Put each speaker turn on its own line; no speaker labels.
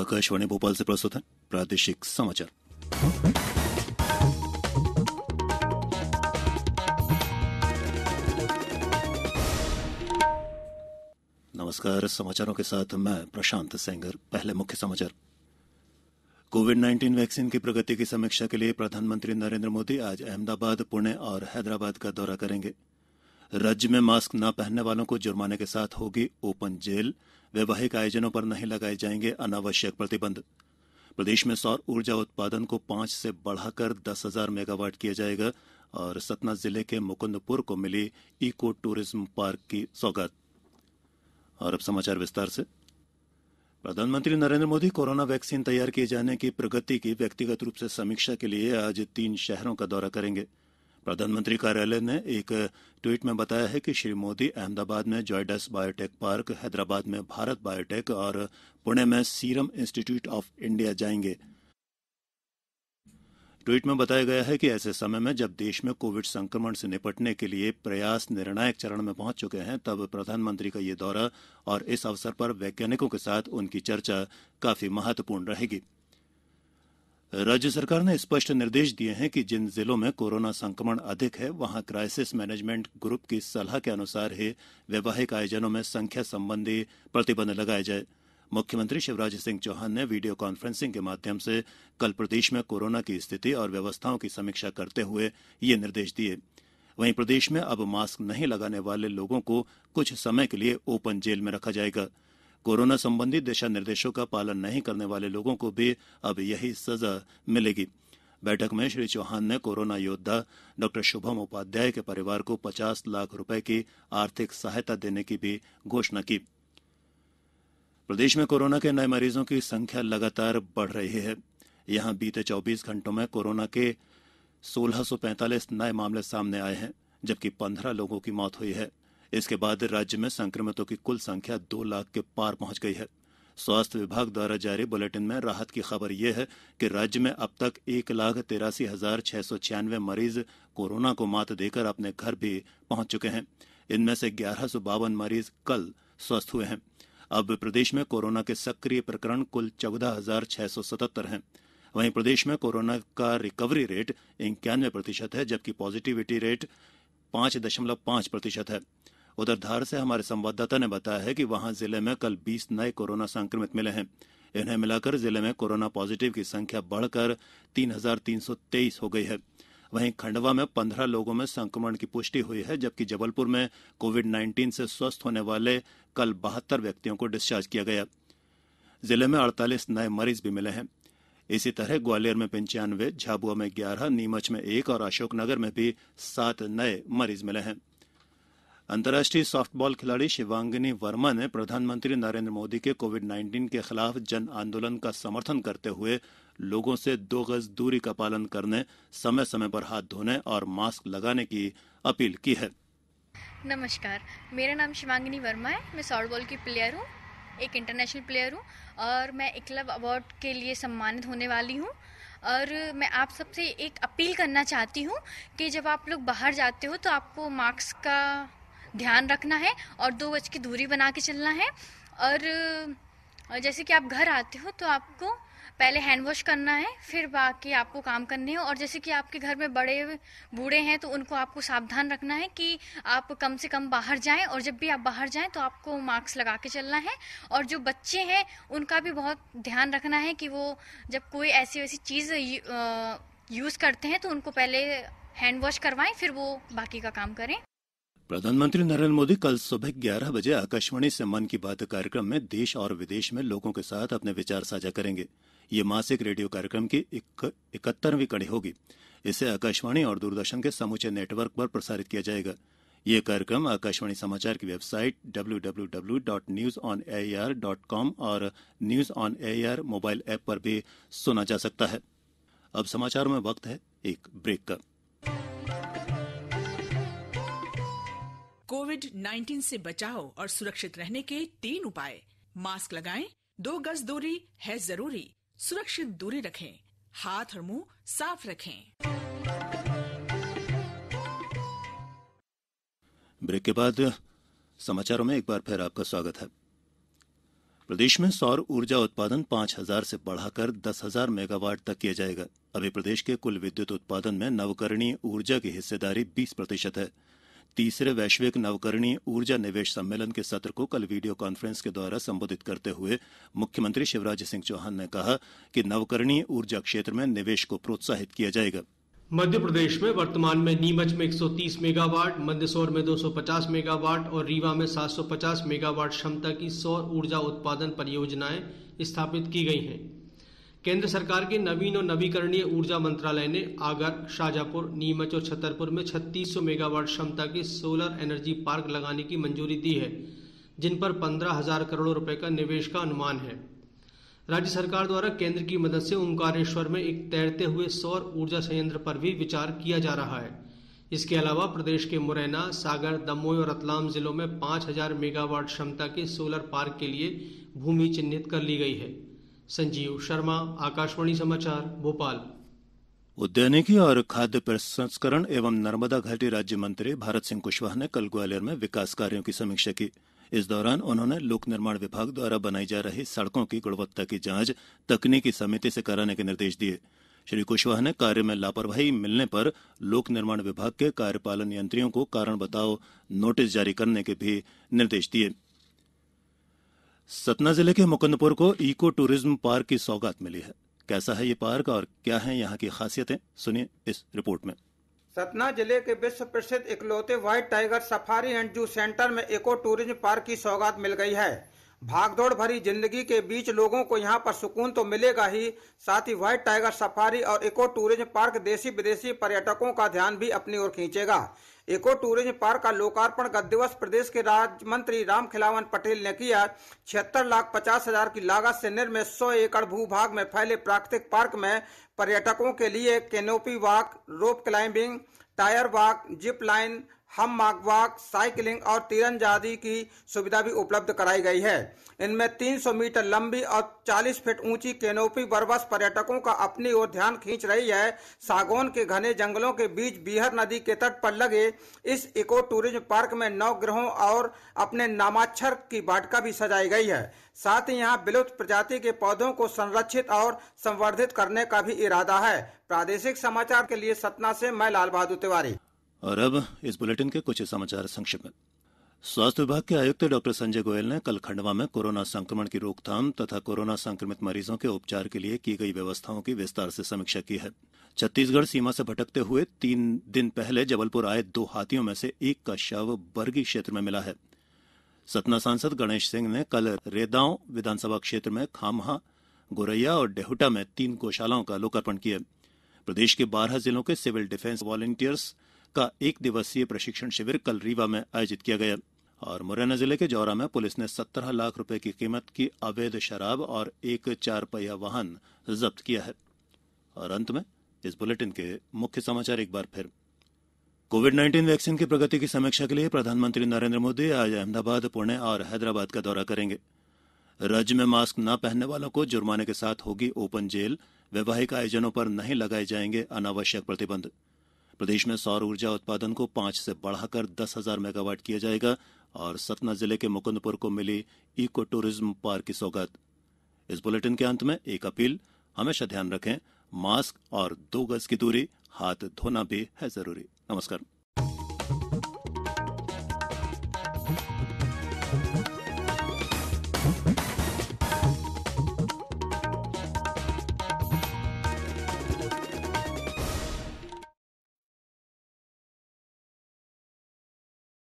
आकाशवाणी भोपाल से प्रस्तुत है प्रादेशिक समाचार नमस्कार समाचारों के साथ मैं प्रशांत सेंगर पहले मुख्य समाचार कोविड 19 वैक्सीन की प्रगति की समीक्षा के लिए प्रधानमंत्री नरेंद्र मोदी आज अहमदाबाद पुणे और हैदराबाद का दौरा करेंगे राज्य में मास्क न पहनने वालों को जुर्माने के साथ होगी ओपन जेल वैवाहिक आयोजनों पर नहीं लगाए जाएंगे अनावश्यक प्रतिबंध प्रदेश में सौर ऊर्जा उत्पादन को पांच से बढ़ाकर दस हजार मेगावाट किया जाएगा और सतना जिले के मुकुंदपुर को मिली इको टूरिज्म पार्क की सौगात प्रधानमंत्री नरेंद्र मोदी कोरोना वैक्सीन तैयार किए जाने की प्रगति की व्यक्तिगत रूप से समीक्षा के लिए आज तीन शहरों का दौरा करेंगे प्रधानमंत्री कार्यालय ने एक ट्वीट में बताया है कि श्री मोदी अहमदाबाद में जॉयडस बायोटेक पार्क हैदराबाद में भारत बायोटेक और पुणे में सीरम इंस्टीट्यूट ऑफ इंडिया जाएंगे ट्वीट में बताया गया है कि ऐसे समय में जब देश में कोविड संक्रमण से निपटने के लिए प्रयास निर्णायक चरण में पहुंच चुके हैं तब प्रधानमंत्री का ये दौरा और इस अवसर पर वैज्ञानिकों के साथ उनकी चर्चा काफी महत्वपूर्ण रहेगी राज्य सरकार ने स्पष्ट निर्देश दिए हैं कि जिन जिलों में कोरोना संक्रमण अधिक है वहां क्राइसिस मैनेजमेंट ग्रुप की सलाह के अनुसार ही वैवाहिक आयोजनों में संख्या संबंधी प्रतिबंध लगाए जाए मुख्यमंत्री शिवराज सिंह चौहान ने वीडियो कॉन्फ्रेंसिंग के माध्यम से कल प्रदेश में कोरोना की स्थिति और व्यवस्थाओं की समीक्षा करते हुए ये निर्देश दिए वहीं प्रदेश में अब मास्क नहीं लगाने वाले लोगों को कुछ समय के लिए ओपन जेल में रखा जाएगा कोरोना संबंधी दिशा निर्देशों का पालन नहीं करने वाले लोगों को भी अब यही सजा मिलेगी बैठक में श्री चौहान ने कोरोना योद्धा डॉ शुभम उपाध्याय के परिवार को पचास लाख रुपए की आर्थिक सहायता देने की भी घोषणा की प्रदेश में कोरोना के नए मरीजों की संख्या लगातार बढ़ रही है यहां बीते 24 घंटों में कोरोना के 1645 नए मामले सामने आए हैं जबकि 15 लोगों की मौत हुई है इसके बाद राज्य में संक्रमितों की कुल संख्या दो लाख के पार पहुंच गई है स्वास्थ्य विभाग द्वारा जारी बुलेटिन में राहत की खबर यह है कि राज्य में अब तक एक लाख तिरासी हजार छह सौ छियानवे मरीज कोरोना को मात देकर अपने घर भी पहुंच चुके हैं इनमें से ग्यारह सौ बावन मरीज कल स्वस्थ हुए हैं अब प्रदेश में कोरोना के सक्रिय प्रकरण कुल चौदह हजार छह सौ सतहत्तर हैं वहीं प्रदेश में कोरोना का रिकवरी रेट इक्यानवे प्रतिशत है जबकि पॉजिटिविटी रेट पांच दशमलव पांच प्रतिशत है उधर धार से हमारे संवाददाता ने बताया है कि वहां जिले में कल बीस नए कोरोना संक्रमित मिले हैं इन्हें मिलाकर जिले में कोरोना पॉजिटिव की संख्या बढ़कर तीन हजार तीन सौ तेईस हो गई है वहीं खंडवा में पंद्रह लोगों में संक्रमण की पुष्टि हुई है जबकि जबलपुर में कोविड नाइन्टीन से स्वस्थ होने वाले कल बहत्तर व्यक्तियों को डिस्चार्ज किया गया जिले में अड़तालीस नए मरीज भी मिले हैं इसी तरह ग्वालियर में पंचानवे झाबुआ में ग्यारह नीमच में एक और अशोकनगर में भी सात नए मरीज मिले हैं अंतर्राष्ट्रीय सॉफ्टबॉल खिलाड़ी शिवांगनी वर्मा ने प्रधानमंत्री नरेंद्र मोदी के कोविड नाइन्टीन के खिलाफ जन आंदोलन का समर्थन करते हुए लोगों से दो गज दूरी का पालन करने समय समय पर हाथ धोने और मास्क लगाने की अपील की है
नमस्कार मेरा नाम शिवांगनी वर्मा है मैं सॉफ्टबॉल की प्लेयर हूँ एक इंटरनेशनल प्लेयर हूँ और मैं एकलव अवार्ड के लिए सम्मानित होने वाली हूँ और मैं आप सबसे एक अपील करना चाहती हूँ कि जब आप लोग बाहर जाते हो तो आपको मास्क का ध्यान रखना है और दो गज की दूरी बना के चलना है और जैसे कि आप घर आते हो तो आपको पहले हैंड वॉश करना है फिर बाकी आपको काम करने हैं और जैसे कि आपके घर में बड़े बूढ़े हैं तो उनको आपको सावधान रखना है कि आप कम से कम बाहर जाएं और जब भी आप बाहर जाएं तो आपको मास्क लगा के चलना है और जो बच्चे हैं उनका भी बहुत ध्यान रखना है कि वो जब कोई ऐसी वैसी चीज़ यूज़ करते हैं तो उनको पहले हैंड वॉश करवाएं फिर वो बाकी का काम करें
प्रधानमंत्री नरेन्द्र मोदी कल सुबह ग्यारह बजे आकाशवाणी से मन की बात कार्यक्रम में देश और विदेश में लोगों के साथ अपने विचार साझा करेंगे ये मासिक रेडियो कार्यक्रम की इकहत्तरवीं कड़ी होगी इसे आकाशवाणी और दूरदर्शन के समूचे नेटवर्क पर प्रसारित किया जाएगा ये कार्यक्रम आकाशवाणी समाचार की website W W W dot news on air dot com और news on air mobile app पर भी सुना जा सकता है अब समाचार में वक्त है एक ब्रेक का
कोविड 19 से बचाव और सुरक्षित रहने के तीन उपाय मास्क लगाएं, दो गज दूरी है जरूरी सुरक्षित दूरी रखें हाथ और मुंह साफ रखें
ब्रेक के बाद समाचारों में एक बार फिर आपका स्वागत है प्रदेश में सौर ऊर्जा उत्पादन 5000 हजार से बढ़ाकर दस हजार मेगावाट तक किया जाएगा अभी प्रदेश के कुल विद्युत उत्पादन में नवकरणीय ऊर्जा की हिस्सेदारी बीस प्रतिशत है तीसरे वैश्विक नवकरणीय ऊर्जा निवेश सम्मेलन के सत्र को कल वीडियो कॉन्फ्रेंस के द्वारा संबोधित करते हुए मुख्यमंत्री शिवराज सिंह चौहान ने कहा कि नवकरणीय ऊर्जा क्षेत्र में निवेश को प्रोत्साहित किया जाएगा
मध्य प्रदेश में वर्तमान में नीमच में 130 मेगावाट मंदसौर में 250 मेगावाट और रीवा में 750 मेगावाट क्षमता की सौर ऊर्जा उत्पादन परियोजनाएं स्थापित की गई हैं केंद्र सरकार के नवीन और नवीकरणीय ऊर्जा मंत्रालय ने आगर शाहजहापुर नीमच और छतरपुर में 3600 मेगावाट क्षमता के सोलर एनर्जी पार्क लगाने की मंजूरी दी है जिन पर पंद्रह हजार करोड़ रुपए का निवेश का अनुमान है राज्य सरकार द्वारा केंद्र की मदद से ओंकारेश्वर में एक तैरते हुए सौर ऊर्जा संयंत्र पर भी विचार किया जा रहा है इसके अलावा प्रदेश के मुरैना सागर दमोह और रतलाम जिलों में 5000 मेगावाट क्षमता के सोलर पार्क के लिए भूमि चिन्हित कर ली गई है संजीव शर्मा आकाशवाणी समाचार भोपाल
उद्यानिकी और खाद्य प्रसंस्करण एवं नर्मदा घाटी राज्य मंत्री भारत सिंह कुशवाहा ने कल ग्वालियर में विकास कार्यों की समीक्षा की इस दौरान उन्होंने लोक निर्माण विभाग द्वारा बनाई जा रही सड़कों की गुणवत्ता की जांच तकनीकी समिति से कराने के निर्देश दिए श्री कुशवाहा ने कार्य में लापरवाही मिलने पर लोक निर्माण विभाग के कार्यपालन यंत्रियों को कारण बताओ नोटिस जारी करने के भी निर्देश दिये सतना जिले के मुकुंदपुर को इको टूरिज्म पार्क की सौगात मिली है कैसा है ये पार्क और क्या है यहाँ की खासियतें सुनिए इस रिपोर्ट में
सतना जिले के विश्व प्रसिद्ध इकलौते white tiger safari and zoo centre में इको टूरिज्म पार्क की सौगात मिल गई है भागदौड़ भरी जिंदगी के बीच लोगों को यहां पर सुकून तो मिलेगा ही साथ ही व्हाइट टाइगर सफारी और इको टूरिज्म पार्क देशी विदेशी पर्यटकों का ध्यान भी अपनी ओर खींचेगा इको टूरिज्म पार्क का लोकार्पण गत दिवस प्रदेश के राज्य मंत्री राम खिलावन पटेल ने किया छिहत्तर लाख पचास हजार की लागत से निर्मित सौ एकड़ भूभाग में फैले प्राकृतिक पार्क में पर्यटकों के लिए canopy walk rope climbing tyre walk zip line हम मागवाक साइकिलिंग और तीरंदाजी की सुविधा भी उपलब्ध कराई गई है इनमें 300 मीटर लंबी और 40 फीट ऊंची केनोपी बरबस पर्यटकों का अपनी ओर ध्यान खींच रही है सागौन के घने जंगलों के बीच बिहार नदी के तट पर लगे इस इको टूरिज्म पार्क में नौ ग्रहों और अपने नामाक्षर की बाटका भी सजाई गई है साथ ही यहाँ विलुप्त प्रजाति के पौधों को संरक्षित और संवर्धित करने का भी इरादा है प्रादेशिक समाचार के लिए सतना से मैं लाल बहादुर तिवारी
और अब इस बुलेटिन के कुछ समाचार संक्षिप्त में स्वास्थ्य विभाग के आयुक्त डॉक्टर संजय गोयल ने कल खंडवा में कोरोना संक्रमण की रोकथाम तथा कोरोना संक्रमित मरीजों के उपचार के लिए की गई व्यवस्थाओं की विस्तार से समीक्षा की है छत्तीसगढ़ सीमा से भटकते हुए तीन दिन पहले जबलपुर आए दो हाथियों में से एक का शव बरगी क्षेत्र में मिला है सतना सांसद गणेश सिंह ने कल रेदाव विधानसभा क्षेत्र में खामहा गोरैया और डेहुटा में तीन गौशालाओं का लोकार्पण किया प्रदेश के बारह जिलों के सिविल डिफेंस वॉलेंटियर्स का एक दिवसीय प्रशिक्षण शिविर कल रीवा में आयोजित किया गया और मुरैना जिले के जौरा में पुलिस ने सत्रह लाख रुपए की कीमत की अवैध शराब और एक चार पहिया वाहन जब्त किया है और अंत में इस बुलेटिन के मुख्य समाचार एक बार फिर कोविड 19 वैक्सीन की प्रगति की समीक्षा के लिए प्रधानमंत्री नरेंद्र मोदी आज अहमदाबाद पुणे और हैदराबाद का दौरा करेंगे राज्य में मास्क न पहनने वालों को जुर्माने के साथ होगी ओपन जेल वैवाहिक आयोजनों पर नहीं लगाए जाएंगे अनावश्यक प्रतिबंध प्रदेश में सौर ऊर्जा उत्पादन को पांच से बढ़ाकर दस हजार मेगावाट किया जाएगा और सतना जिले के मुकुंदपुर को मिली इको टूरिज्म पार्क की सौगात इस बुलेटिन के अंत में एक अपील हमेशा ध्यान रखें मास्क और दो गज की दूरी हाथ धोना भी है जरूरी नमस्कार